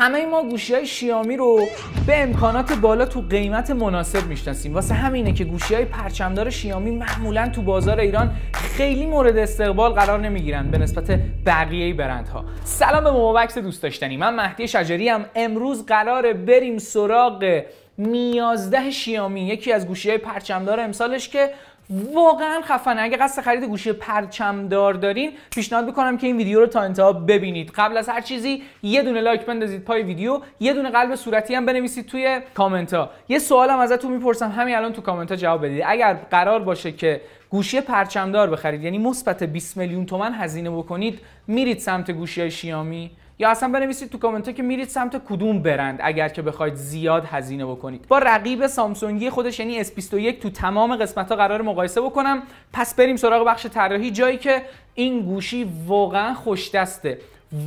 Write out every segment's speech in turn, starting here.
همه ما گوشی های شیامی رو به امکانات بالا تو قیمت مناسب میشناسیم واسه همینه که گوشی های پرچمدار شیامی معمولا تو بازار ایران خیلی مورد استقبال قرار نمیگیرن به نسبت بقیه برندها سلام به موبکس دوست داشتنی من مهدی شجری هم امروز قراره بریم سراغ میازده شیامی یکی از گوشی های پرچمدار امسالش که واقعا خفنه اگه قصد خرید گوشی پرچمدار دارین پیشنهاد میکنم که این ویدیو رو تا انتها ببینید قبل از هر چیزی یه دونه لایک بندازید پای ویدیو یه دونه قلب صورتی هم بنویسید توی کامنت ها یه سوالم ازتون میپرسم همین الان تو کامنت ها جواب بدید اگر قرار باشه که گوشی پرچمدار بخرید یعنی مثبت 20 میلیون تومن هزینه بکنید میرید سمت گوشی شیامی یا اصلا بنویسید تو کامنت ها که میرید سمت کدوم برند اگر که بخواید زیاد هزینه بکنید با رقیب سامسونگی خودش یعنی S21 تو تمام قسمت ها قرار مقایسه بکنم پس بریم سراغ بخش طراحی جایی که این گوشی واقعا خوش دسته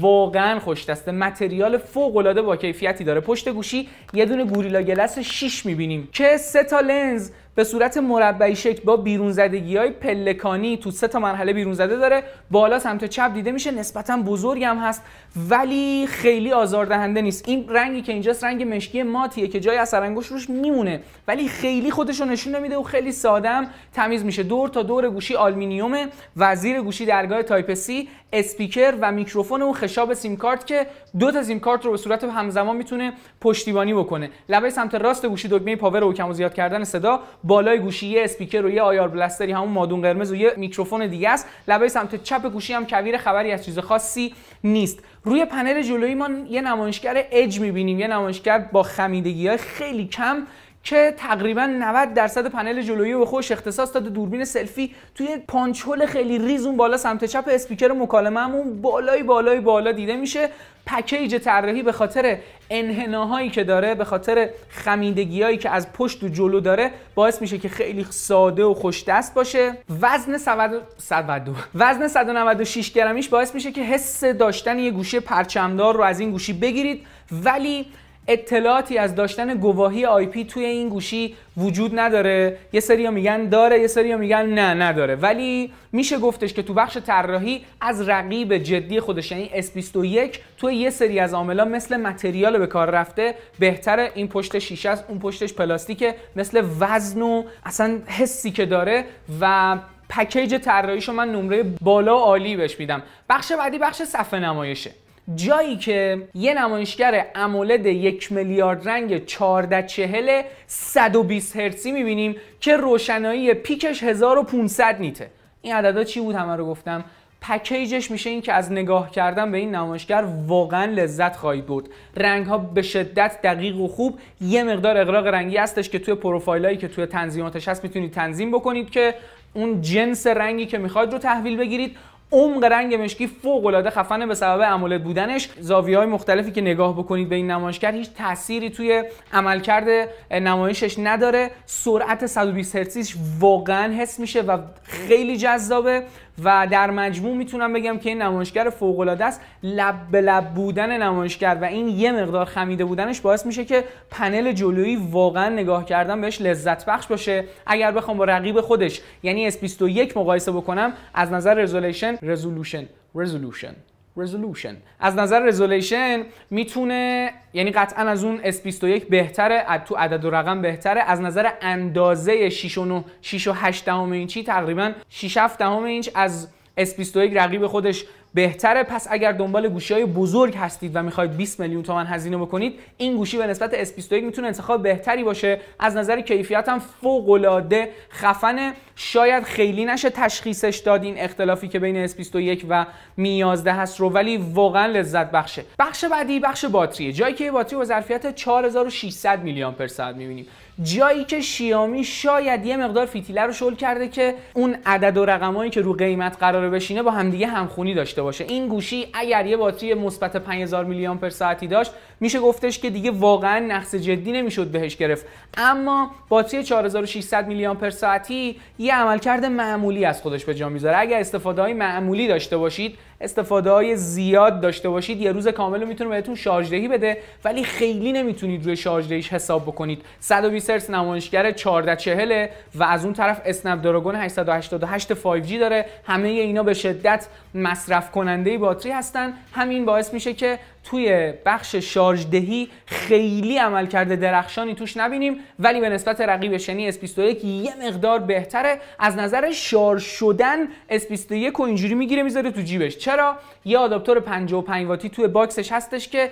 واقعا خوش دسته متریال فوق العاده با کیفیتی داره پشت گوشی یه دونه گوریلا گلس 6 میبینیم که سه تا لنز به صورت مربعی شکل با بیرون زدگی های پلکانی تو سه تا مرحله بیرون زده داره بالا سمت چپ دیده میشه نسبتا بزرگ هم هست ولی خیلی آزاردهنده نیست این رنگی که اینجاست رنگ مشکی ماتیه که جای اثر انگشت روش میمونه ولی خیلی خودش رو نشون نمیده و خیلی ساده هم تمیز میشه دور تا دور گوشی آلومینیومه وزیر گوشی درگاه تایپ سی اسپیکر و میکروفون و خشاب سیم کارت که دو تا سیم کارت رو به صورت همزمان میتونه پشتیبانی بکنه لبه سمت راست گوشی دکمه پاور و کم و زیاد کردن صدا بالای گوشی یه اسپیکر و یه آیار بلستری همون مادون قرمز و یه میکروفون دیگه است لبه سمت چپ گوشی هم کویر خبری از چیز خاصی نیست روی پنل جلویی ما یه نمایشگر اج میبینیم یه نمایشگر با خمیدگی خیلی کم که تقریبا 90 درصد پنل جلویی به خوش اختصاص داده دوربین سلفی توی پانچول خیلی ریز اون بالا سمت چپ اسپیکر مکالمهمون بالای بالای بالا دیده میشه پکیج طراحی به خاطر انحناهایی که داره به خاطر خمیدگیهایی که از پشت و جلو داره باعث میشه که خیلی ساده و خوش دست باشه وزن 192 وزن 196 گرمیش باعث میشه که حس داشتن یه گوشه پرچمدار رو از این گوشی بگیرید ولی اطلاعاتی از داشتن گواهی آی پی توی این گوشی وجود نداره یه سری میگن داره یه سری میگن نه نداره ولی میشه گفتش که تو بخش طراحی از رقیب جدی خودش یعنی S21 توی یه سری از عاملا مثل متریال به کار رفته بهتره این پشت شیشه است اون پشتش پلاستیکه مثل وزن و اصلا حسی که داره و پکیج طراحیشو من نمره بالا عالی بهش میدم بخش بعدی بخش صفحه نمایشه جایی که یه نمایشگر امولد یک میلیارد رنگ 1440 120 هرتزی میبینیم که روشنایی پیکش 1500 نیته این عددا چی بود همه رو گفتم پکیجش میشه این که از نگاه کردن به این نمایشگر واقعا لذت خواهید بود رنگ ها به شدت دقیق و خوب یه مقدار اقراق رنگی هستش که توی پروفایل که توی تنظیماتش هست میتونید تنظیم بکنید که اون جنس رنگی که میخواد رو تحویل بگیرید عمق رنگ مشکی فوق العاده خفنه به سبب امولد بودنش زاویه های مختلفی که نگاه بکنید به این کرد هیچ تأثیری توی عملکرد نمایشش نداره سرعت 120 هرتزیش واقعا حس میشه و خیلی جذابه و در مجموع میتونم بگم که این نمایشگر فوق العاده است لب به لب بودن نمایشگر و این یه مقدار خمیده بودنش باعث میشه که پنل جلویی واقعا نگاه کردن بهش لذت بخش باشه اگر بخوام با رقیب خودش یعنی S21 مقایسه بکنم از نظر رزولوشن رزولوشن رزولوشن Resolution از نظر رزولوشن میتونه یعنی قطعا از اون S21 بهتره تو عدد و رقم بهتره از نظر اندازه 6 و 6 و 8 دهم اینچی تقریبا 6 7 اینچ از S21 رقیب خودش بهتره پس اگر دنبال گوشی های بزرگ هستید و میخواید 20 میلیون تومن هزینه بکنید این گوشی به نسبت S21 میتونه انتخاب بهتری باشه از نظر کیفیت هم فوق العاده خفنه شاید خیلی نشه تشخیصش داد این اختلافی که بین اس 21 و می 11 هست رو ولی واقعا لذت بخشه بخش بعدی بخش باتریه جایی که باتری با ظرفیت 4600 میلی آمپر ساعت میبینیم جایی که شیامی شاید یه مقدار فیتیله رو شل کرده که اون عدد و رقمایی که رو قیمت قرار بشینه با همدیگه همخونی داشته باشه این گوشی اگر یه باتری مثبت 5000 میلی آمپر ساعتی داشت میشه گفتش که دیگه واقعا نقص جدی نمیشد بهش گرفت اما باتری 4600 میلی آمپر ساعتی یه عملکرد معمولی از خودش به جا میذاره اگر استفاده های معمولی داشته باشید استفاده های زیاد داشته باشید یه روز کامل رو میتونه بهتون شارژ دهی بده ولی خیلی نمیتونید روی شارژ دهیش حساب بکنید 120 هرتز نمایشگر 1440 و از اون طرف اسنپ دراگون 888 5G داره همه اینا به شدت مصرف کننده باتری هستن همین باعث میشه که توی بخش شارژ دهی خیلی کرده درخشانی توش نبینیم ولی به نسبت رقیبش یعنی S21 یه مقدار بهتره از نظر شارژ شدن S21 و اینجوری میگیره میذاره تو جیبش چرا یه آداپتور 55 واتی توی باکسش هستش که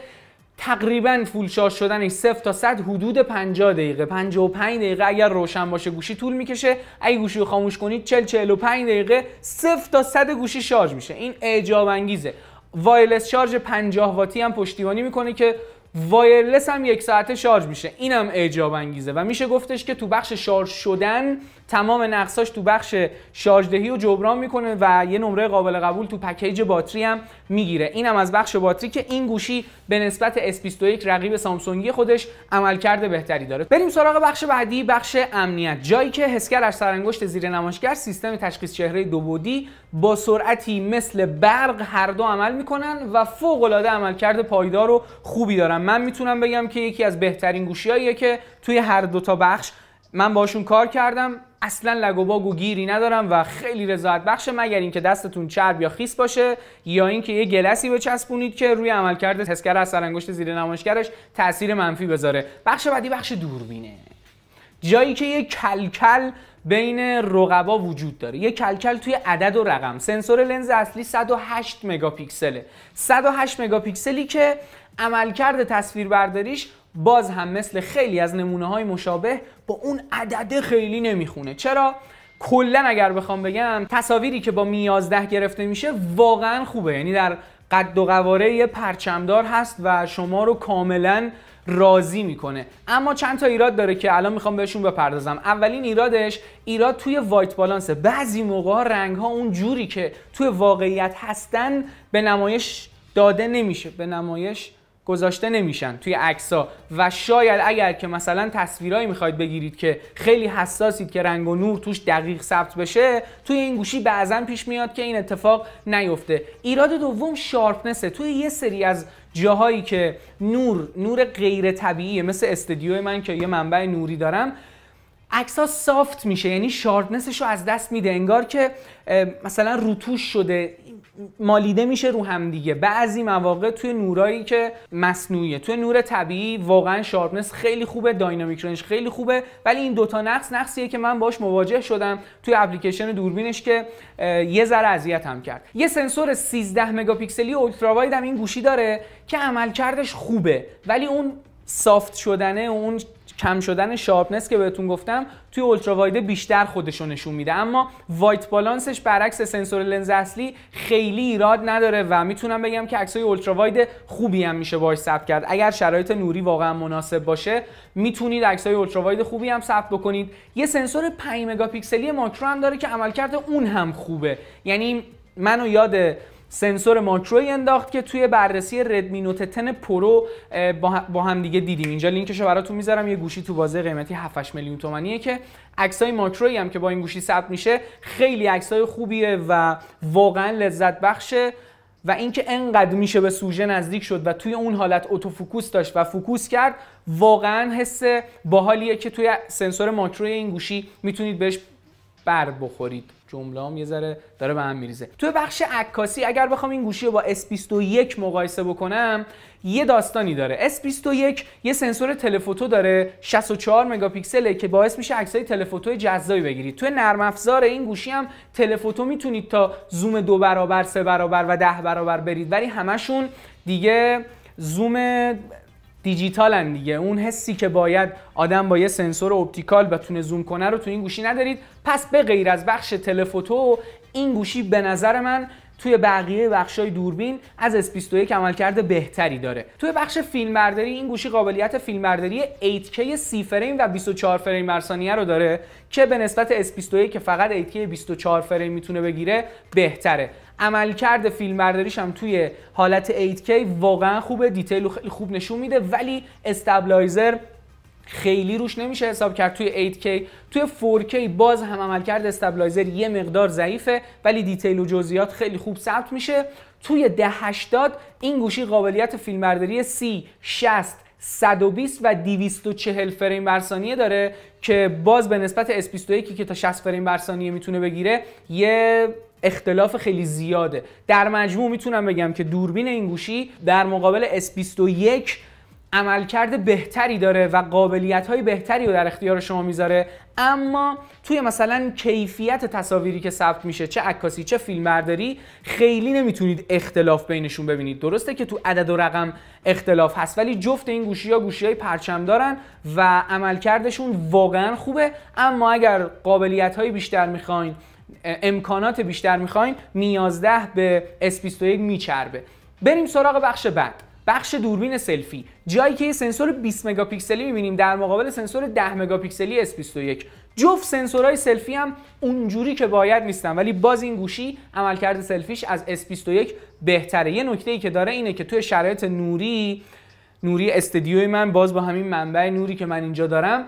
تقریبا فول شارژ شدنش 0 تا 100 حدود 50 دقیقه 55 دقیقه اگر روشن باشه گوشی طول میکشه اگه گوشی رو خاموش کنید 40 45 دقیقه 0 تا 100 گوشی شارژ میشه این اعجاب انگیزه وایلس شارژ 50 واتی هم پشتیبانی میکنه که وایرلس هم یک ساعته شارژ میشه اینم اعجاب انگیزه و میشه گفتش که تو بخش شارژ شدن تمام نقصاش تو بخش شارژدهی و جبران میکنه و یه نمره قابل قبول تو پکیج باتری هم میگیره اینم از بخش باتری که این گوشی به نسبت S21 رقیب سامسونگی خودش عملکرد بهتری داره بریم سراغ بخش بعدی بخش امنیت جایی که حسگر از سرانگشت زیر نمایشگر سیستم تشخیص چهره دو بودی با سرعتی مثل برق هر دو عمل میکنن و فوق العاده عملکرد پایدار و خوبی دارن من میتونم بگم که یکی از بهترین گوشیاییه که توی هر دو تا بخش من باشون کار کردم اصلا لگ و باگ و گیری ندارم و خیلی رضایت بخشه مگر اینکه دستتون چرب یا خیس باشه یا اینکه یه گلسی بچسبونید که روی عملکرد تسکر از انگشت زیر نمایشگرش تاثیر منفی بذاره بخش بعدی بخش دوربینه جایی که یه کلکل بین رقبا وجود داره یه کلکل توی عدد و رقم سنسور لنز اصلی 108 مگاپیکسله 108 مگاپیکسلی که عملکرد تصویربرداریش باز هم مثل خیلی از نمونه های مشابه با اون عدد خیلی نمیخونه چرا کلا اگر بخوام بگم تصاویری که با می 11 گرفته میشه واقعا خوبه یعنی در قد و قواره پرچمدار هست و شما رو کاملا راضی میکنه اما چند تا ایراد داره که الان میخوام بهشون بپردازم اولین ایرادش ایراد توی وایت بالانس بعضی موقع رنگ ها اون جوری که توی واقعیت هستن به نمایش داده نمیشه به نمایش گذاشته نمیشن توی ها و شاید اگر که مثلا تصویرایی میخواید بگیرید که خیلی حساسید که رنگ و نور توش دقیق ثبت بشه توی این گوشی بعضا پیش میاد که این اتفاق نیفته ایراد دوم شارپنسه توی یه سری از جاهایی که نور نور غیر طبیعیه مثل استدیو من که یه منبع نوری دارم عکس سافت میشه یعنی شارپنسش رو از دست میده انگار که مثلا روتوش شده مالیده میشه رو هم دیگه بعضی مواقع توی نورایی که مصنوعیه توی نور طبیعی واقعا شارپنس خیلی خوبه داینامیک رنج خیلی خوبه ولی این دوتا نقص نقصیه که من باش مواجه شدم توی اپلیکیشن دوربینش که یه ذره هم کرد یه سنسور 13 مگاپیکسلی اولترا واید هم این گوشی داره که عملکردش خوبه ولی اون سافت شدنه اون کم شدن شارپنس که بهتون گفتم توی اولترا واید بیشتر خودشو نشون میده اما وایت بالانسش برعکس سنسور لنز اصلی خیلی ایراد نداره و میتونم بگم که عکسای اولترا واید خوبی هم میشه باهاش ثبت کرد اگر شرایط نوری واقعا مناسب باشه میتونید عکسای اولترا واید خوبی هم ثبت بکنید یه سنسور 5 مگاپیکسلی ماکرو هم داره که عملکرد اون هم خوبه یعنی منو یاد سنسور ماکروی انداخت که توی بررسی ردمی نوت 10 پرو با هم دیگه دیدیم اینجا لینکشو براتون میذارم یه گوشی تو بازه قیمتی 7 میلیون تومانیه که عکسای ماکروی هم که با این گوشی ثبت میشه خیلی عکسای خوبیه و واقعا لذت بخشه و اینکه انقدر میشه به سوژه نزدیک شد و توی اون حالت اتوفوکوس داشت و فوکوس کرد واقعا حس باحالیه که توی سنسور ماکروی این گوشی میتونید بهش بر بخورید جمله هم یه ذره داره به هم میریزه توی بخش عکاسی اگر بخوام این گوشی رو با S21 مقایسه بکنم یه داستانی داره S21 یه سنسور تلفوتو داره 64 مگاپیکسله که باعث میشه عکسای تلفوتو جذابی بگیرید توی نرم افزار این گوشی هم تلفوتو میتونید تا زوم دو برابر سه برابر و ده برابر برید ولی همشون دیگه زوم دیجیتالن دیگه اون حسی که باید آدم با یه سنسور اپتیکال بتونه زوم کنه رو تو این گوشی ندارید پس به غیر از بخش تلفوتو این گوشی به نظر من توی بقیه بخشای دوربین از S21 کرده بهتری داره توی بخش فیلمبرداری این گوشی قابلیت فیلمبرداری 8K 30 فریم و 24 فریم بر ثانیه رو داره که به نسبت S21 که فقط 8K 24 فریم میتونه بگیره بهتره عملکرد فیلم برداریش هم توی حالت 8K واقعا خوبه دیتیل خوب نشون میده ولی استابلایزر خیلی روش نمیشه حساب کرد توی 8K توی 4K باز هم عملکرد استابلایزر یه مقدار ضعیفه ولی دیتیل و جزئیات خیلی خوب ثبت میشه توی 1080 این گوشی قابلیت فیلمبرداری 30 60 120 و 240 فریم بر ثانیه داره که باز به نسبت S21 که تا 60 فریم بر ثانیه میتونه بگیره یه اختلاف خیلی زیاده در مجموع میتونم بگم که دوربین این گوشی در مقابل S21 عملکرد بهتری داره و قابلیت های بهتری رو در اختیار شما میذاره اما توی مثلا کیفیت تصاویری که ثبت میشه چه عکاسی چه فیلمبرداری خیلی نمیتونید اختلاف بینشون ببینید درسته که تو عدد و رقم اختلاف هست ولی جفت این گوشی ها گوشی های پرچم دارن و عملکردشون واقعا خوبه اما اگر قابلیت بیشتر میخواین امکانات بیشتر میخواین میازده به S21 میچربه بریم سراغ بخش بعد بخش دوربین سلفی جایی که یه سنسور 20 مگاپیکسلی میبینیم در مقابل سنسور 10 مگاپیکسلی S21 جفت سنسورهای سلفی هم اونجوری که باید نیستن ولی باز این گوشی عملکرد سلفیش از S21 بهتره یه نکته ای که داره اینه که توی شرایط نوری نوری استدیوی من باز با همین منبع نوری که من اینجا دارم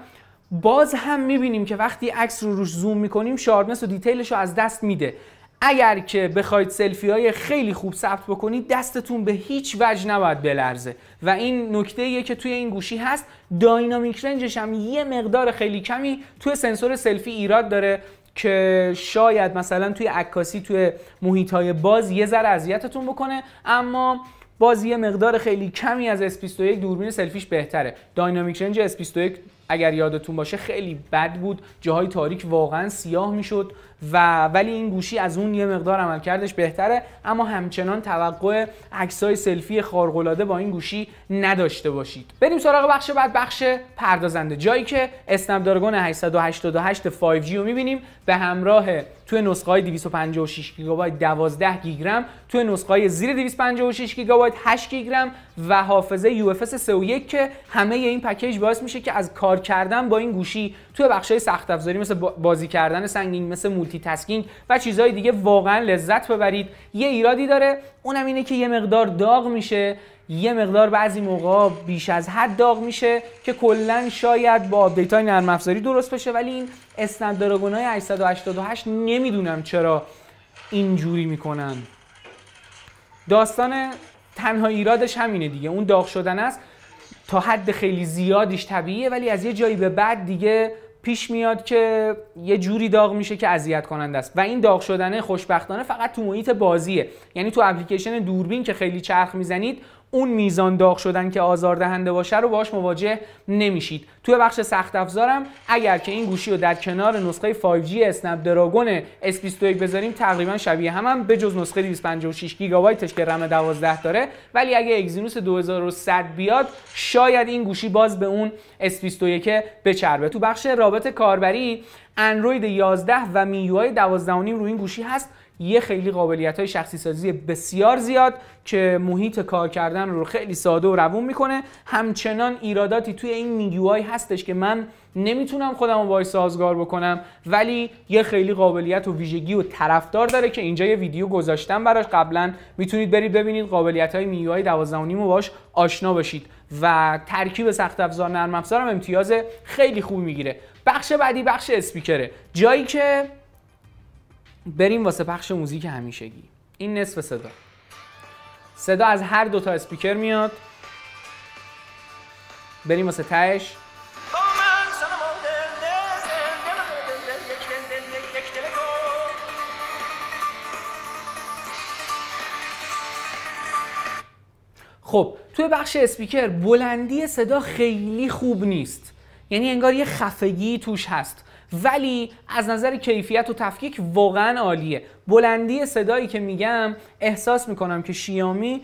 باز هم میبینیم که وقتی عکس رو روش زوم میکنیم شارپنس و دیتیلش رو از دست میده اگر که بخواید سلفی های خیلی خوب ثبت بکنید دستتون به هیچ وجه نباید بلرزه و این نکته یه که توی این گوشی هست داینامیک رنجش هم یه مقدار خیلی کمی توی سنسور سلفی ایراد داره که شاید مثلا توی عکاسی توی محیط های باز یه ذره اذیتتون بکنه اما باز یه مقدار خیلی کمی از S21 دوربین سلفیش بهتره داینامیک رنج S21 اگر یادتون باشه خیلی بد بود جاهای تاریک واقعا سیاه میشد و ولی این گوشی از اون یه مقدار عملکردش بهتره اما همچنان توقع عکسای سلفی خارق‌العاده با این گوشی نداشته باشید بریم سراغ بخش بعد بخش پردازنده جایی که اسنپ دراگون 888 5G رو میبینیم به همراه توی نسخه های 256 گیگابایت 12 گیگرم توی نسخه های زیر 256 گیگابایت 8 گیگرم و حافظه UFS 3.1 که همه این پکیج باعث میشه که از کار کردن با این گوشی توی بخش های سخت افزاری مثل بازی کردن سنگین مثل مولتی تسکینگ و چیزهای دیگه واقعا لذت ببرید یه ایرادی داره اونم اینه که یه مقدار داغ میشه یه مقدار بعضی موقع بیش از حد داغ میشه که کلا شاید با آپدیت نرم افزاری درست بشه ولی این اسنپ دراگون 888 نمیدونم چرا اینجوری میکنن داستان تنها ایرادش همینه دیگه اون داغ شدن است تا حد خیلی زیادیش طبیعیه ولی از یه جایی به بعد دیگه پیش میاد که یه جوری داغ میشه که اذیت کننده است و این داغ شدنه خوشبختانه فقط تو محیط بازیه یعنی تو اپلیکیشن دوربین که خیلی چرخ میزنید اون میزان داغ شدن که آزار دهنده باشه رو باش مواجه نمیشید توی بخش سخت افزارم اگر که این گوشی رو در کنار نسخه 5G اسنپ دراگون S21 بذاریم تقریبا شبیه هم, هم به جز نسخه 256 گیگابایتش که رم 12 داره ولی اگه اگزینوس 2100 بیاد شاید این گوشی باز به اون S21 بچربه تو بخش رابط کاربری اندروید 11 و میوای 12.5 روی این گوشی هست یه خیلی قابلیت های شخصی سازی بسیار زیاد که محیط کار کردن رو خیلی ساده و روون میکنه همچنان ایراداتی توی این میگیوهای هستش که من نمیتونم خودم رو باید سازگار بکنم ولی یه خیلی قابلیت و ویژگی و طرفدار داره که اینجا یه ویدیو گذاشتم براش قبلا میتونید برید ببینید قابلیت های میوهای رو رو باش آشنا بشید و ترکیب سخت افزار نرم افزارم امتیاز خیلی خوبی میگیره بخش بعدی بخش اسپیکره جایی که بریم واسه پخش موزیک همیشگی این نصف صدا صدا از هر دوتا اسپیکر میاد بریم واسه تهش خب توی بخش اسپیکر بلندی صدا خیلی خوب نیست یعنی انگار یه خفگی توش هست ولی از نظر کیفیت و تفکیک واقعا عالیه بلندی صدایی که میگم احساس میکنم که شیامی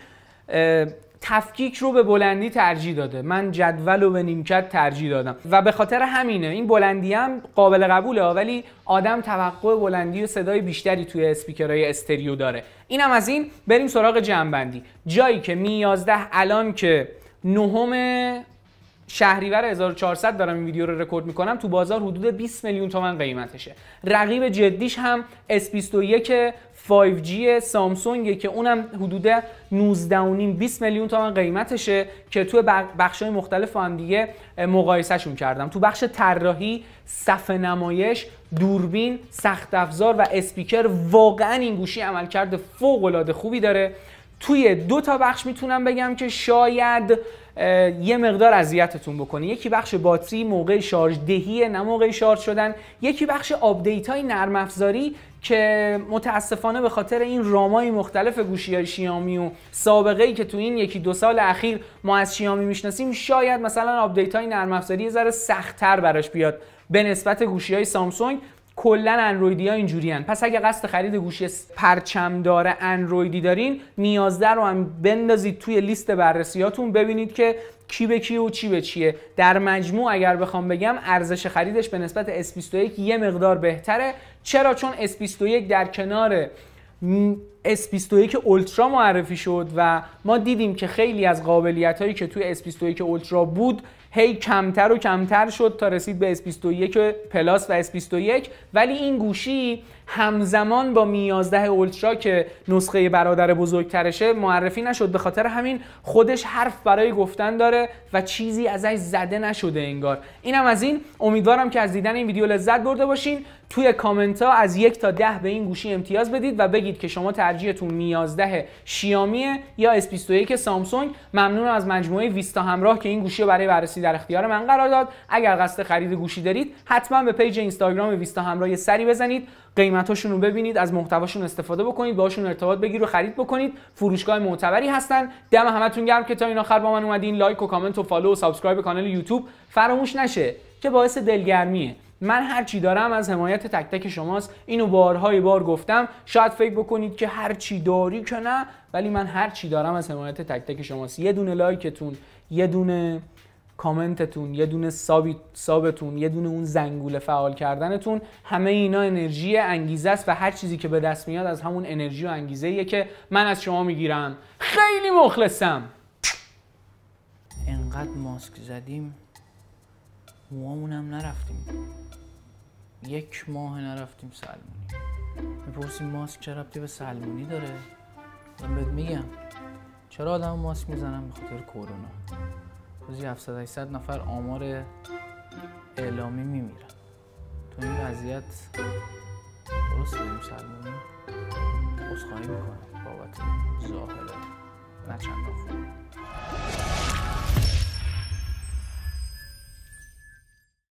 تفکیک رو به بلندی ترجیح داده من جدول رو به نیمکت ترجیح دادم و به خاطر همینه این بلندی هم قابل قبوله ولی آدم توقع بلندی و صدای بیشتری توی اسپیکرهای استریو داره اینم از این بریم سراغ جنبندی جایی که می 11 الان که نهم شهریور 1400 دارم این ویدیو رو رکورد میکنم تو بازار حدود 20 میلیون تومن قیمتشه رقیب جدیش هم S21 5G سامسونگ که اونم حدود 19.5 20 میلیون تومن قیمتشه که تو بخش های مختلف هم دیگه مقایسهشون کردم تو بخش طراحی صفحه نمایش دوربین سخت افزار و اسپیکر واقعا این گوشی عملکرد فوق العاده خوبی داره توی دو تا بخش میتونم بگم که شاید یه مقدار اذیتتون بکنه یکی بخش باتری موقع شارژ دهی نه موقع شارژ شدن یکی بخش آپدیت های نرم افزاری که متاسفانه به خاطر این رامای مختلف گوشی های شیامی و سابقه ای که تو این یکی دو سال اخیر ما از شیامی میشناسیم شاید مثلا آپدیت های نرم افزاری یه ذره سختتر براش بیاد به نسبت گوشی های سامسونگ کلا اندرویدی ها اینجوری هن. پس اگه قصد خرید گوشی پرچم داره اندرویدی دارین نیازده رو هم بندازید توی لیست بررسیاتون ببینید که کی به کی و چی به چیه در مجموع اگر بخوام بگم ارزش خریدش به نسبت S21 یه مقدار بهتره چرا چون S21 در کنار S21 اولترا معرفی شد و ما دیدیم که خیلی از قابلیت هایی که توی S21 اولترا بود هی کمتر و کمتر شد تا رسید به S21 پلاس و S21 ولی این گوشی همزمان با می 11 اولترا که نسخه برادر بزرگترشه معرفی نشد به خاطر همین خودش حرف برای گفتن داره و چیزی ازش زده نشده انگار اینم از این امیدوارم که از دیدن این ویدیو لذت برده باشین توی کامنت ها از یک تا ده به این گوشی امتیاز بدید و بگید که شما ترجیحتون 11 شیامیه یا S21 سامسونگ ممنون از مجموعه ویستا همراه که این گوشی رو برای بررسی در اختیار من قرار داد اگر قصد خرید گوشی دارید حتما به پیج اینستاگرام ویستا همراه سری بزنید قیمتاشون رو ببینید از محتواشون استفاده بکنید باشون ارتباط بگیر و خرید بکنید فروشگاه معتبری هستن دم همتون گرم که تا این آخر با من اومدین لایک و کامنت و فالو و سابسکرایب کانال یوتیوب فراموش نشه که باعث دلگرمیه من هر چی دارم از حمایت تک تک شماست اینو بارهای بار گفتم شاید فکر بکنید که هر چی داری که نه ولی من هر چی دارم از حمایت تک تک شماست یه دونه لایکتون یه دونه کامنتتون یه دونه سابتون یه دونه اون زنگوله فعال کردنتون همه اینا انرژی انگیزه است و هر چیزی که به دست میاد از همون انرژی و انگیزه ایه که من از شما میگیرم خیلی مخلصم انقدر ماسک زدیم موامونم نرفتیم یک ماه نرفتیم سلمونی میپرسیم ماسک چه ربطی به سلمونی داره من بهت میگم چرا آدم ماسک میزنم به خاطر کرونا روزی 700 نفر آمار اعلامی میمیرن تو این وضعیت درست به مسلمانی عذرخواهی میکنم بابت ظاهره نه چندان